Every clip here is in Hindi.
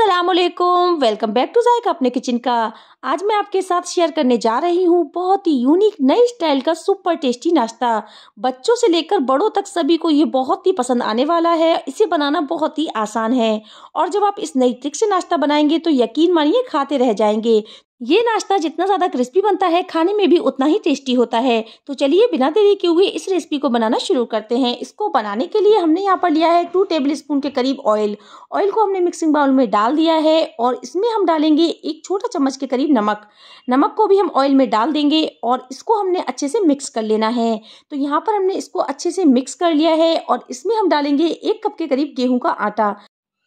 Aslam welcome back to Zaika अपने किचन का आज मैं आपके साथ शेयर करने जा रही हूँ बहुत ही यूनिक नई स्टाइल का सुपर टेस्टी नाश्ता बच्चों से लेकर बड़ों तक सभी को ये बहुत ही पसंद आने वाला है इसे बनाना बहुत ही आसान है और जब आप इस नई ट्रिक से नाश्ता बनाएंगे तो यकीन मानिए खाते रह जाएंगे ये नाश्ता जितना ज़्यादा क्रिस्पी बनता है खाने में भी उतना ही टेस्टी होता है तो चलिए बिना देरी के हुए इस रेसिपी को बनाना शुरू करते हैं इसको बनाने के लिए हमने यहाँ पर लिया है टू टेबल स्पून के करीब ऑयल ऑयल को हमने मिक्सिंग बाउल में डाल दिया है और इसमें हम डालेंगे एक छोटा चम्मच के करीब नमक नमक को भी हम ऑयल में डाल देंगे और इसको हमने अच्छे से मिक्स कर लेना है तो यहाँ पर हमने इसको अच्छे से मिक्स कर लिया है और इसमें हम डालेंगे एक कप के करीब गेहूँ का आटा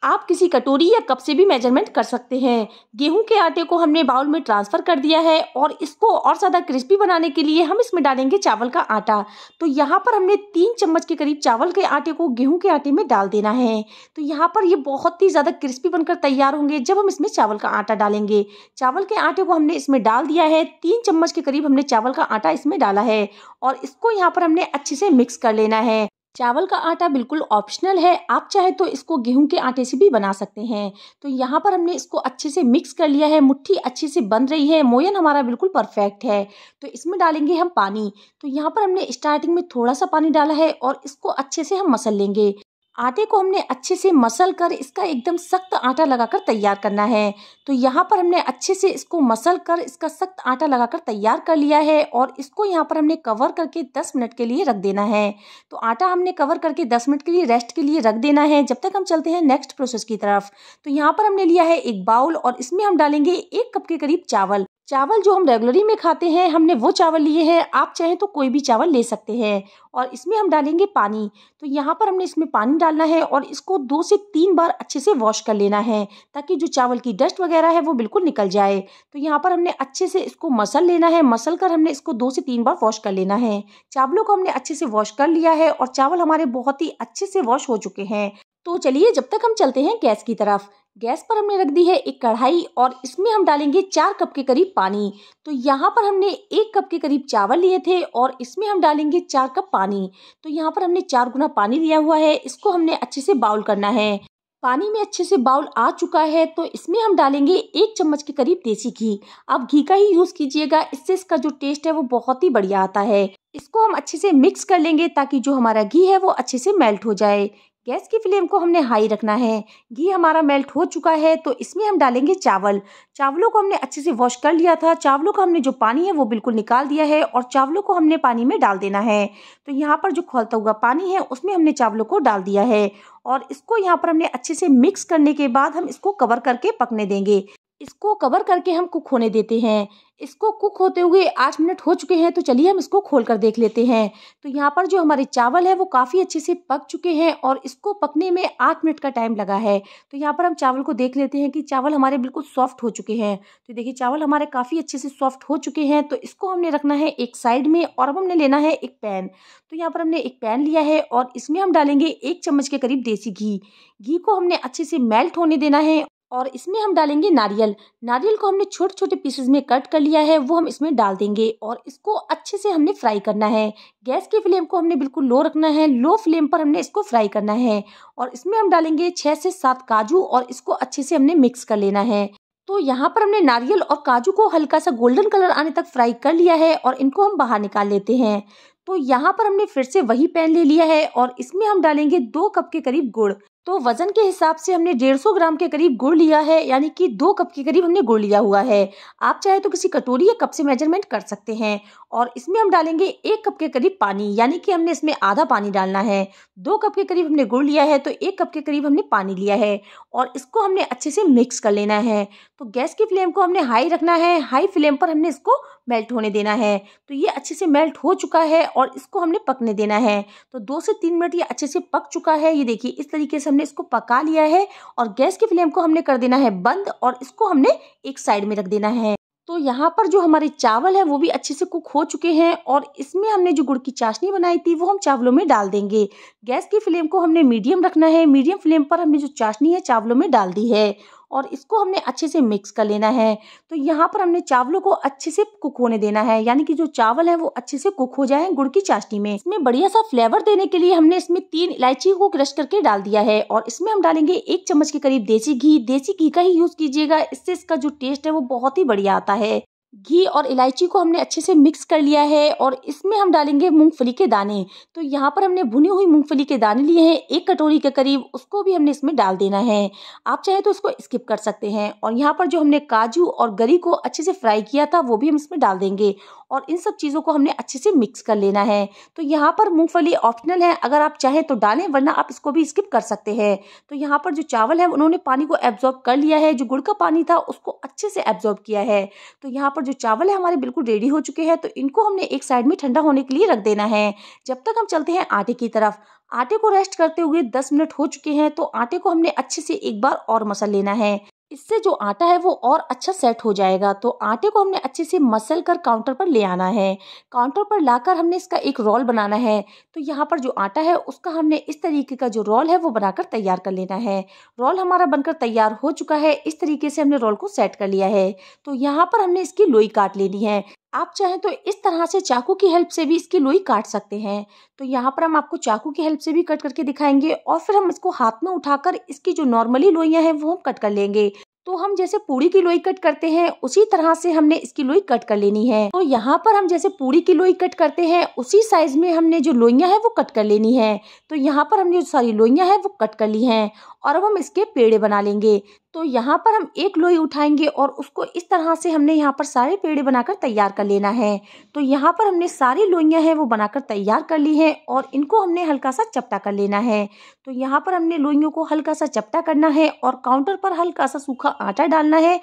आप किसी कटोरी या कप से भी मेजरमेंट कर सकते हैं गेहूं के आटे को हमने बाउल में ट्रांसफ़र कर दिया है और इसको और ज़्यादा क्रिस्पी बनाने के लिए हम इसमें डालेंगे चावल का आटा तो यहाँ पर हमने तीन चम्मच के करीब चावल के आटे को गेहूं के आटे में डाल देना है तो यहाँ पर ये बहुत ही ज़्यादा क्रिस्पी बनकर तैयार होंगे जब हम इसमें चावल का आटा डालेंगे चावल के आटे को हमने इसमें डाल दिया है तीन चम्मच के करीब हमने चावल का आटा इसमें डाला है और इसको यहाँ पर हमने अच्छे से मिक्स कर लेना है चावल का आटा बिल्कुल ऑप्शनल है आप चाहे तो इसको गेहूं के आटे से भी बना सकते हैं तो यहाँ पर हमने इसको अच्छे से मिक्स कर लिया है मुट्ठी अच्छे से बन रही है मोयन हमारा बिल्कुल परफेक्ट है तो इसमें डालेंगे हम पानी तो यहाँ पर हमने स्टार्टिंग में थोड़ा सा पानी डाला है और इसको अच्छे से हम मसल लेंगे आटे को हमने अच्छे से मसल कर इसका एकदम सख्त आटा लगाकर तैयार करना है तो यहाँ पर हमने अच्छे से इसको मसल कर इसका सख्त आटा लगाकर तैयार कर लिया है और इसको यहाँ पर हमने कवर करके 10 मिनट के लिए रख देना है तो आटा हमने कवर करके 10 मिनट के लिए रेस्ट के लिए रख देना है जब तक हम चलते हैं नेक्स्ट प्रोसेस की तरफ तो यहाँ पर हमने लिया है एक बाउल और इसमें हम डालेंगे एक कप के करीब चावल चावल जो हम रेगुलरी में खाते हैं हमने वो चावल लिए हैं आप चाहें तो कोई भी चावल ले सकते हैं और इसमें हम डालेंगे पानी तो यहाँ पर हमने इसमें पानी डालना है और इसको दो से तीन बार अच्छे से वॉश कर लेना है ताकि जो चावल की डस्ट वगैरह है वो बिल्कुल निकल जाए तो यहाँ पर हमने अच्छे से इसको मसल लेना है मसल कर हमने इसको दो से तीन बार वॉश कर लेना है चावलों को हमने अच्छे से वॉश कर लिया है और चावल हमारे बहुत ही अच्छे से वॉश हो चुके हैं तो चलिए जब तक हम चलते हैं गैस की तरफ गैस पर हमने रख दी है एक कढ़ाई और इसमें हम डालेंगे चार कप के करीब पानी तो यहाँ पर हमने एक कप के करीब चावल लिए थे और इसमें हम डालेंगे चार कप पानी तो यहाँ पर हमने चार गुना पानी लिया हुआ है इसको हमने अच्छे से बाउल करना है पानी में अच्छे से बाउल आ चुका है तो इसमें हम डालेंगे एक चम्मच के करीब देसी घी आप घी का ही यूज़ कीजिएगा इससे इसका जो टेस्ट है वो बहुत ही बढ़िया आता है इसको हम अच्छे से मिक्स कर लेंगे ताकि जो हमारा घी है वो अच्छे से मेल्ट हो जाए गैस की फ्लेम को हमने हाई रखना है घी हमारा मेल्ट हो चुका है तो इसमें हम डालेंगे चावल चावलों को हमने अच्छे से वॉश कर लिया था चावलों का हमने जो पानी है वो बिल्कुल निकाल दिया है और चावलों को हमने पानी में डाल देना है तो यहाँ पर जो खोलता हुआ पानी है उसमें हमने चावलों को डाल दिया है और इसको यहाँ पर हमने अच्छे से मिक्स करने के बाद हम इसको कवर करके पकने देंगे इसको कवर करके हम कुक होने देते हैं इसको कुक होते हुए आठ मिनट हो चुके हैं तो चलिए हम इसको खोल कर देख लेते हैं तो यहाँ पर जो हमारे चावल है वो काफ़ी अच्छे से पक चुके हैं और इसको पकने में आठ मिनट का टाइम लगा है तो यहाँ पर हम चावल को देख लेते हैं कि चावल हमारे बिल्कुल सॉफ्ट हो चुके हैं तो देखिए चावल हमारे काफ़ी अच्छे से सॉफ्ट हो चुके हैं तो इसको हमने रखना है एक साइड में और अब हमने लेना है एक पैन तो यहाँ पर हमने एक पैन लिया है और इसमें हम डालेंगे एक चम्मच के करीब देसी घी घी को हमने अच्छे से मेल्ट होने देना है और इसमें हम डालेंगे नारियल नारियल को हमने छोटे छोटे पीसेस में कट कर लिया है वो हम इसमें डाल देंगे और इसको अच्छे से हमने फ्राई करना है गैस की फ्लेम को हमने बिल्कुल लो रखना है लो फ्लेम पर हमने इसको फ्राई करना है और इसमें हम डालेंगे छः से सात काजू और इसको अच्छे से हमने मिक्स कर लेना है तो यहाँ पर हमने नारियल और काजू को हल्का सा गोल्डन कलर आने तक फ्राई कर लिया है और इनको हम बाहर निकाल लेते हैं तो यहाँ पर हमने फिर से वही पैन ले लिया है और इसमें हम डालेंगे दो कप के करीब गुड़ तो वज़न के हिसाब से हमने डेढ़ सौ ग्राम के करीब गुड़ लिया है यानी कि दो कप के करीब हमने गुड़ लिया हुआ है आप चाहे तो किसी कटोरी या कप से मेजरमेंट कर सकते हैं और इसमें हम डालेंगे एक कप के करीब पानी यानी कि हमने इसमें आधा पानी डालना है दो कप के करीब हमने गुड़ लिया है तो एक कप के करीब हमने पानी लिया है और इसको हमने अच्छे से मिक्स कर लेना है तो गैस की फ्लेम को हमने हाई रखना है हाई फ्लेम पर हमने इसको मेल्ट होने देना है तो ये अच्छे से मेल्ट हो चुका है और इसको हमने पकने देना है तो दो से तीन मिनट ये अच्छे से पक चुका है ये देखिए इस तरीके से हमने इसको पका लिया है और गैस की फ्लेम को हमने कर देना है बंद और इसको हमने एक साइड में रख देना है तो यहाँ पर जो हमारे चावल है वो भी अच्छे से कुक हो चुके हैं और इसमें हमने जो गुड़ की चाशनी बनाई थी वो हम चावलों में डाल देंगे गैस की फ्लेम को हमने मीडियम रखना है मीडियम फ्लेम पर हमने जो चाशनी है चावलों में डाल दी है और इसको हमने अच्छे से मिक्स कर लेना है तो यहाँ पर हमने चावलों को अच्छे से कुक होने देना है यानी कि जो चावल है वो अच्छे से कुक हो जाए गुड़ की चाशनी में इसमें बढ़िया सा फ्लेवर देने के लिए हमने इसमें तीन इलायची को क्रश करके डाल दिया है और इसमें हम डालेंगे एक चम्मच के करीब देसी घी देसी घी का ही यूज कीजिएगा इससे इसका जो टेस्ट है वो बहुत ही बढ़िया आता है घी और इलायची को हमने अच्छे से मिक्स कर लिया है और इसमें हम डालेंगे मूंगफली के दाने तो यहाँ पर हमने भुनी हुई मूंगफली के दाने लिए हैं एक कटोरी के करीब उसको भी हमने इसमें डाल देना है आप चाहे तो इसको स्किप कर सकते हैं और यहाँ पर जो हमने काजू और गरी को अच्छे से फ्राई किया था वो भी हम इसमें डाल देंगे और इन सब चीज़ों को हमने अच्छे से मिक्स कर लेना है तो यहाँ पर मूँगफली ऑप्शनल है अगर आप चाहें तो डालें वरना आप इसको भी स्किप कर सकते हैं तो यहाँ पर जो चावल है उन्होंने पानी को एब्जॉर्ब कर लिया है जो गुड़ का पानी था उसको अच्छे से एब्जॉर्ब किया है तो यहाँ पर जो चावल है हमारे बिल्कुल रेडी हो चुके हैं तो इनको हमने एक साइड में ठंडा होने के लिए रख देना है जब तक हम चलते हैं आटे की तरफ आटे को रेस्ट करते हुए 10 मिनट हो चुके हैं तो आटे को हमने अच्छे से एक बार और मसल लेना है इससे जो आटा है वो और अच्छा सेट हो जाएगा तो आटे को हमने अच्छे से मसल कर काउंटर पर ले आना है काउंटर पर लाकर हमने इसका एक रोल बनाना है तो यहाँ पर जो आटा है उसका हमने इस तरीके का जो रोल है वो बनाकर तैयार कर लेना है रोल हमारा बनकर तैयार हो चुका है इस तरीके से हमने रोल को सेट कर लिया है तो यहाँ पर हमने इसकी लोई काट लेनी है आप चाहें तो इस तरह से चाकू की हेल्प से भी इसकी लोई काट सकते हैं तो यहाँ पर हम आपको चाकू की हेल्प से भी कट करके दिखाएंगे और फिर हम इसको हाथ में उठाकर इसकी जो नॉर्मली लोइयाँ हैं वो हम कट कर लेंगे तो हम जैसे पूड़ी की लोई कट करते हैं उसी तरह से हमने इसकी लोई कट कर लेनी है तो यहाँ पर हम जैसे पूड़ी की लोई कट करते हैं उसी साइज में हमने जो लोइयाँ हैं वो कट कर लेनी है तो यहाँ पर हमने जो सारी लोइयाँ हैं वो कट कर ली हैं और अब हम इसके पेड़े बना लेंगे तो यहाँ पर हम एक लोई उठाएंगे और उसको इस तरह से हमने यहाँ पर सारे पेड़े बनाकर तैयार कर लेना है तो यहाँ पर हमने सारी लोइयाँ हैं वो बनाकर तैयार कर ली हैं और इनको हमने हल्का सा चपटा कर लेना है तो यहाँ पर हमने लोइयों को हल्का सा चपटा करना है और काउंटर पर हल्का सा सूखा आटा डालना है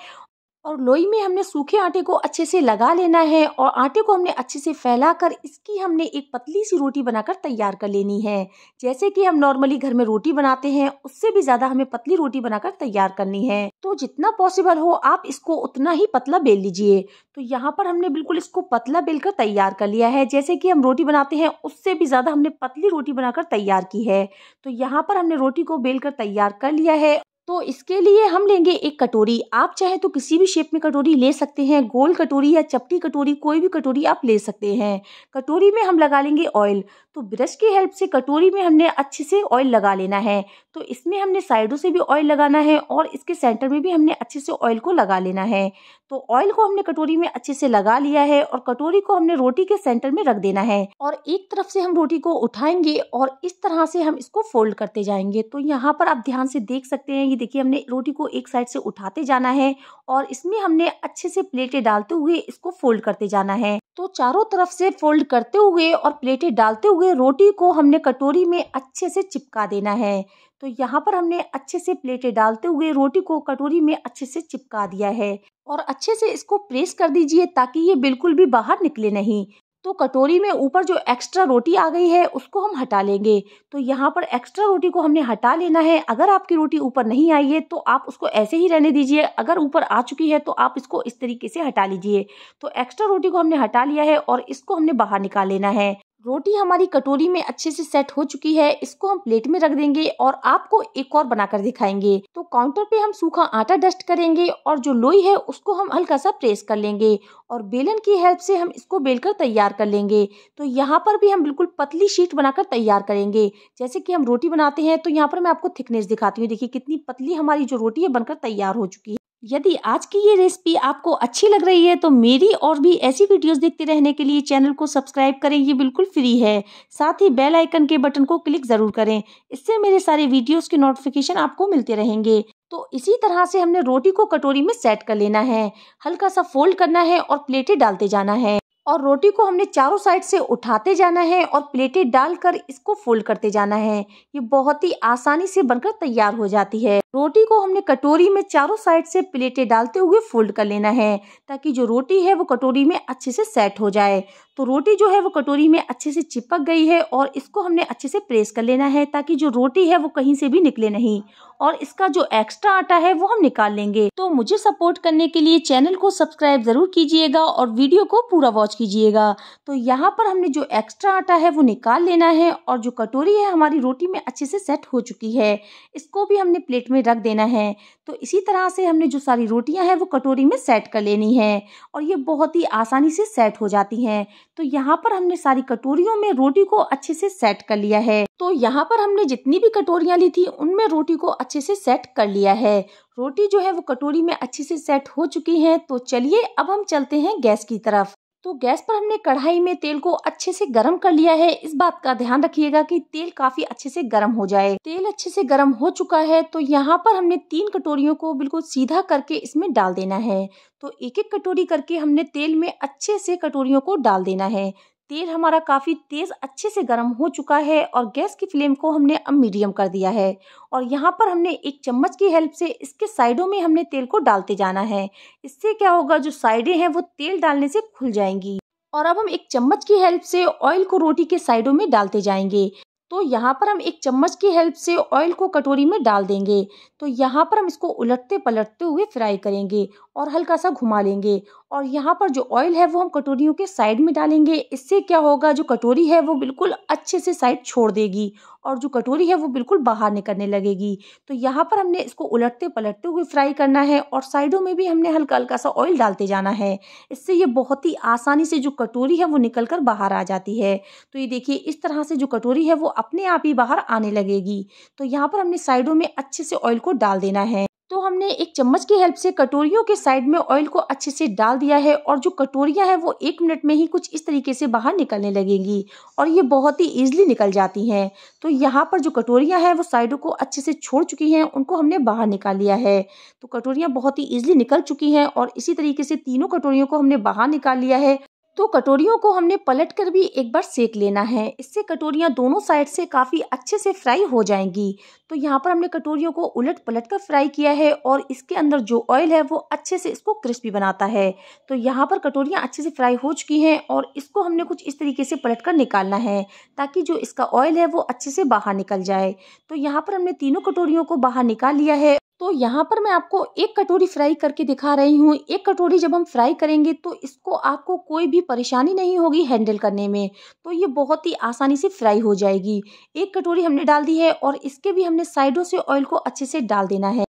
और लोई में हमने सूखे आटे को अच्छे से लगा लेना है और आटे को हमने अच्छे से फैलाकर इसकी हमने एक पतली सी रोटी बनाकर तैयार कर लेनी है जैसे कि हम नॉर्मली घर में रोटी बनाते हैं उससे भी ज़्यादा हमें पतली रोटी बनाकर तैयार करनी है तो जितना पॉसिबल हो आप इसको उतना ही पतला बेल लीजिए तो यहाँ पर हमने बिल्कुल इसको पतला बेल कर तैयार कर लिया है जैसे कि हम रोटी बनाते हैं उससे भी ज़्यादा हमने पतली रोटी बनाकर तैयार की है तो यहाँ पर हमने रोटी को बेल कर तैयार कर लिया है तो इसके लिए हम लेंगे एक कटोरी आप चाहे तो किसी भी शेप में कटोरी ले सकते हैं गोल कटोरी या चपटी कटोरी कोई भी कटोरी आप ले सकते हैं कटोरी में हम लगा लेंगे ऑयल तो ब्रश की हेल्प से कटोरी में हमने अच्छे से ऑयल लगा लेना है तो इसमें हमने साइडों से भी ऑयल लगाना है और इसके सेंटर में भी हमने अच्छे से ऑयल को लगा लेना है तो ऑयल को हमने कटोरी में अच्छे से लगा लिया है और कटोरी को हमने रोटी के सेंटर में रख देना है और एक तरफ से हम रोटी को उठाएंगे और इस तरह से हम इसको फोल्ड करते जाएंगे तो यहाँ पर आप ध्यान से देख सकते हैं ही देखिए हमने रोटी को एक साइड से उठाते जाना है और इसमें हमने अच्छे से प्लेटें डालते हुए इसको फोल्ड करते जाना है तो चारों तरफ से फोल्ड करते हुए और प्लेटें डालते हुए रोटी को हमने कटोरी में अच्छे से चिपका देना है तो यहाँ पर हमने अच्छे से प्लेटें डालते हुए रोटी को कटोरी में अच्छे से चिपका दिया है और अच्छे से इसको प्रेस कर दीजिए ताकि ये बिल्कुल भी बाहर निकले नहीं तो कटोरी में ऊपर जो एक्स्ट्रा रोटी आ गई है उसको हम हटा लेंगे तो यहाँ पर एक्स्ट्रा रोटी को हमने हटा लेना है अगर आपकी रोटी ऊपर नहीं आई है तो आप उसको ऐसे ही रहने दीजिए अगर ऊपर आ चुकी है तो आप इसको इस तरीके से हटा लीजिए तो एक्स्ट्रा रोटी को हमने हटा लिया है और इसको हमने बाहर निकाल लेना है रोटी हमारी कटोरी में अच्छे से सेट हो चुकी है इसको हम प्लेट में रख देंगे और आपको एक और बनाकर दिखाएंगे तो काउंटर पे हम सूखा आटा डस्ट करेंगे और जो लोई है उसको हम हल्का सा प्रेस कर लेंगे और बेलन की हेल्प से हम इसको बेलकर तैयार कर लेंगे तो यहाँ पर भी हम बिल्कुल पतली शीट बनाकर तैयार करेंगे जैसे कि हम रोटी बनाते हैं तो यहाँ पर मैं आपको थिकनेस दिखाती हूँ देखिए कितनी पतली हमारी जो रोटी है बनकर तैयार हो चुकी है यदि आज की ये रेसिपी आपको अच्छी लग रही है तो मेरी और भी ऐसी वीडियोस देखते रहने के लिए चैनल को सब्सक्राइब करें ये बिल्कुल फ्री है साथ ही बेल आइकन के बटन को क्लिक ज़रूर करें इससे मेरे सारे वीडियोस के नोटिफिकेशन आपको मिलते रहेंगे तो इसी तरह से हमने रोटी को कटोरी में सेट कर लेना है हल्का सा फोल्ड करना है और प्लेटें डालते जाना है और रोटी को हमने चारों साइड से उठाते जाना है और प्लेटें डालकर इसको फोल्ड करते जाना है ये बहुत ही आसानी से बनकर तैयार हो जाती है रोटी को हमने कटोरी में चारों साइड से प्लेटें डालते हुए फोल्ड कर लेना है ताकि जो रोटी है वो कटोरी में अच्छे से सेट हो जाए तो रोटी जो है वो कटोरी में अच्छे से चिपक गई है और इसको हमने अच्छे से प्रेस कर लेना है ताकि जो रोटी है वो कहीं से भी निकले नहीं और इसका जो एक्स्ट्रा आटा है वो हम निकाल लेंगे तो मुझे सपोर्ट करने के लिए चैनल को सब्सक्राइब जरूर कीजिएगा और वीडियो को पूरा वॉच कीजिएगा तो यहाँ पर हमने जो एक्स्ट्रा आटा है वो निकाल लेना है और जो कटोरी है हमारी रोटी में अच्छे से सेट हो चुकी है इसको भी हमने प्लेट में रख देना है तो इसी तरह से हमने जो सारी रोटियां हैं वो कटोरी में सेट कर लेनी है और ये बहुत ही आसानी से सेट हो जाती हैं तो यहाँ पर हमने सारी कटोरियों में रोटी को अच्छे से सेट कर लिया है तो यहाँ पर हमने जितनी भी कटोरियाँ ली थी उनमें रोटी को अच्छे से सेट कर लिया है रोटी जो है वो कटोरी में अच्छे से सेट हो चुकी है तो चलिए अब हम चलते हैं गैस की तरफ तो गैस पर हमने कढ़ाई में तेल को अच्छे से गर्म कर लिया है इस बात का ध्यान रखिएगा कि तेल काफी अच्छे से गर्म हो जाए तेल अच्छे से गर्म हो चुका है तो यहाँ पर हमने तीन कटोरियों को बिल्कुल सीधा करके इसमें डाल देना है तो एक एक कटोरी करके हमने तेल में अच्छे से कटोरियों को डाल देना है तेल हमारा काफ़ी तेज़ अच्छे से गर्म हो चुका है और गैस की फ्लेम को हमने अब मीडियम कर दिया है और यहाँ पर हमने एक चम्मच की हेल्प से इसके साइडों में हमने तेल को डालते जाना है इससे क्या होगा जो साइडें हैं वो तेल डालने से खुल जाएंगी और अब हम एक चम्मच की हेल्प से ऑयल को रोटी के साइडों में डालते जाएंगे तो यहाँ पर हम एक चम्मच की हेल्प से ऑयल को कटोरी में डाल देंगे तो यहाँ पर हम इसको उलटते पलटते हुए फ्राई करेंगे और हल्का सा घुमा लेंगे और यहाँ पर जो ऑयल है वो हम कटोरियों के साइड में डालेंगे इससे क्या होगा जो कटोरी है वो बिल्कुल अच्छे से साइड छोड़ देगी और जो कटोरी है वो बिल्कुल बाहर निकलने लगेगी तो यहाँ पर हमने इसको उलटते पलटते हुए फ्राई करना है और साइडों में भी हमने हल्का हल्का सा ऑयल डालते जाना है इससे ये बहुत ही आसानी से जो कटोरी है वो निकल कर बाहर आ जाती है तो ये देखिए इस तरह से जो कटोरी है वो अपने आप ही बाहर आने लगेगी तो यहाँ पर हमने साइडों में अच्छे से ऑयल को डाल देना है तो हमने एक चम्मच की हेल्प से कटोरियों के साइड में ऑयल को अच्छे से डाल दिया है और जो कटोरियाँ हैं वो एक मिनट में ही कुछ इस तरीके से बाहर निकलने लगेंगी और ये बहुत ही ईजिली निकल जाती हैं तो यहाँ पर जो कटोरियाँ हैं वो साइडों को अच्छे से छोड़ चुकी हैं उनको हमने बाहर निकाल लिया है तो कटोरियाँ बहुत ही ईजिली निकल चुकी हैं और इसी तरीके से तीनों कटोरियों को हमने बाहर निकाल लिया है तो कटोरियों को हमने पलट कर भी एक बार सेक लेना है इससे कटोरियाँ दोनों साइड से काफ़ी अच्छे से फ्राई हो जाएंगी तो यहाँ पर हमने कटोरियों को उलट पलट कर फ्राई किया है और इसके अंदर जो ऑयल है वो अच्छे से इसको क्रिस्पी बनाता है तो यहाँ पर कटोरियाँ अच्छे से फ्राई हो चुकी हैं और इसको हमने कुछ इस तरीके से पलट कर निकालना है ताकि जो इसका ऑयल है वो अच्छे से बाहर निकल जाए तो यहाँ पर हमने तीनों कटोरियों को बाहर निकाल लिया है तो यहाँ पर मैं आपको एक कटोरी फ्राई करके दिखा रही हूँ एक कटोरी जब हम फ्राई करेंगे तो इसको आपको कोई भी परेशानी नहीं होगी हैंडल करने में तो ये बहुत ही आसानी से फ्राई हो जाएगी एक कटोरी हमने डाल दी है और इसके भी हमने साइडों से ऑयल को अच्छे से डाल देना है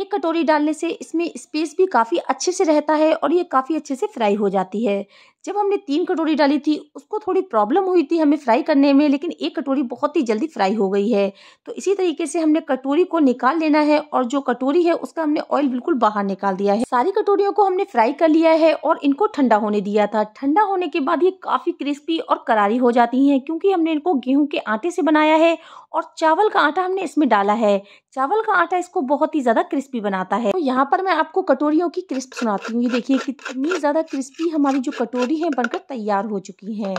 एक कटोरी डालने से इसमें स्पेस भी काफ़ी अच्छे से रहता है और ये काफ़ी अच्छे से फ्राई हो जाती है जब हमने तीन कटोरी डाली थी उसको थोड़ी प्रॉब्लम हुई थी हमें फ्राई करने में लेकिन एक कटोरी बहुत ही जल्दी फ्राई हो गई है तो इसी तरीके से हमने कटोरी को निकाल लेना है और जो कटोरी है उसका हमने ऑयल बिल्कुल बाहर निकाल दिया है सारी कटोरियों को हमने फ्राई कर लिया है और इनको ठंडा होने दिया था ठंडा होने के बाद ये काफ़ी क्रिस्पी और करारी हो जाती है क्योंकि हमने इनको गेहूं के आटे से बनाया है और चावल का आटा हमने इसमें डाला है चावल का आटा इसको बहुत ही ज़्यादा क्रिस्पी बनाता है तो यहाँ पर मैं आपको कटोरियों की क्रिस्प सुनाती हूँ ये देखिए कितनी ज़्यादा क्रिस्पी हमारी जो कटोरी कचौरी हैं बनकर तैयार हो चुकी हैं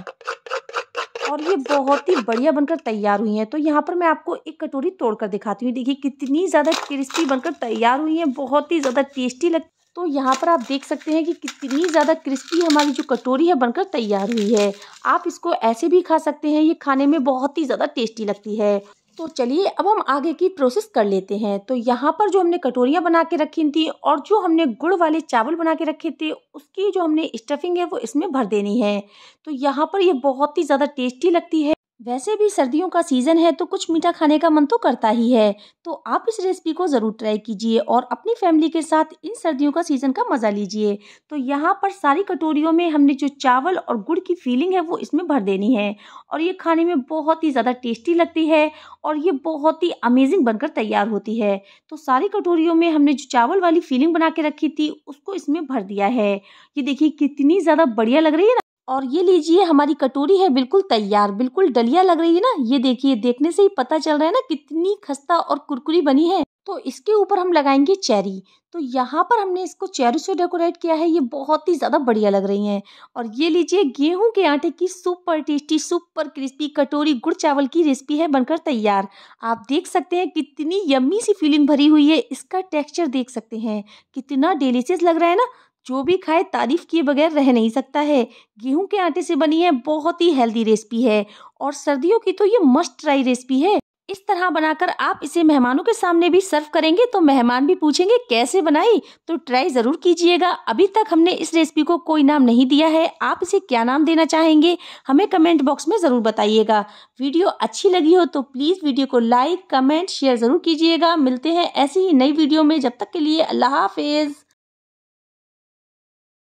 और ये बहुत ही बढ़िया बनकर तैयार हुई हैं तो यहाँ पर मैं आपको एक कटोरी तोड़कर दिखाती हूँ देखिए कितनी ज़्यादा क्रिस्पी बनकर तैयार हुई हैं बहुत ही ज़्यादा टेस्टी लग तो यहाँ पर आप देख सकते हैं कि कितनी ज़्यादा क्रिस्पी हमारी जो कटोरी है बनकर तैयार हुई है आप इसको ऐसे भी खा सकते हैं ये खाने में बहुत ही ज़्यादा टेस्टी लगती है तो चलिए अब हम आगे की प्रोसेस कर लेते हैं तो यहाँ पर जो हमने कटोरियाँ बना के रखी थी और जो हमने गुड़ वाले चावल बना के रखे थे उसकी जो हमने स्टफिंग है वो इसमें भर देनी है तो यहाँ पर ये बहुत ही ज़्यादा टेस्टी लगती है वैसे भी सर्दियों का सीज़न है तो कुछ मीठा खाने का मन तो करता ही है तो आप इस रेसिपी को ज़रूर ट्राई कीजिए और अपनी फैमिली के साथ इन सर्दियों का सीज़न का मज़ा लीजिए तो यहाँ पर सारी कटोरियों में हमने जो चावल और गुड़ की फीलिंग है वो इसमें भर देनी है और ये खाने में बहुत ही ज़्यादा टेस्टी लगती है और ये बहुत ही अमेजिंग बनकर तैयार होती है तो सारी कटोरियों में हमने जो चावल वाली फीलिंग बना के रखी थी उसको इसमें भर दिया है ये देखिए कितनी ज़्यादा बढ़िया लग रही है ना और ये लीजिए हमारी कटोरी है बिल्कुल तैयार बिल्कुल डलिया लग रही है ना ये देखिए देखने से ही पता चल रहा है ना कितनी खस्ता और कुरकुरी बनी है तो इसके ऊपर हम लगाएंगे चेरी तो यहाँ पर हमने इसको चेरी से डेकोरेट किया है ये बहुत ही ज़्यादा बढ़िया लग रही हैं और ये लीजिए गेहूं के आटे की सुपर टेस्टी सुपर क्रिस्पी कटोरी गुड़ चावल की रेसिपी है बनकर तैयार आप देख सकते हैं कितनी यम्मी सी फीलिंग भरी हुई है इसका टेक्सचर देख सकते हैं कितना डिलीशियस लग रहा है ना जो भी खाए तारीफ़ किए बगैर रह नहीं सकता है गेहूं के आटे से बनी है बहुत ही हेल्दी रेसिपी है और सर्दियों की तो ये मस्ट ट्राई रेसिपी है इस तरह बनाकर आप इसे मेहमानों के सामने भी सर्व करेंगे तो मेहमान भी पूछेंगे कैसे बनाई तो ट्राई ज़रूर कीजिएगा अभी तक हमने इस रेसिपी को कोई नाम नहीं दिया है आप इसे क्या नाम देना चाहेंगे हमें कमेंट बॉक्स में ज़रूर बताइएगा वीडियो अच्छी लगी हो तो प्लीज़ वीडियो को लाइक कमेंट शेयर ज़रूर कीजिएगा मिलते हैं ऐसी ही नई वीडियो में जब तक के लिए अल्लाह हाफिज़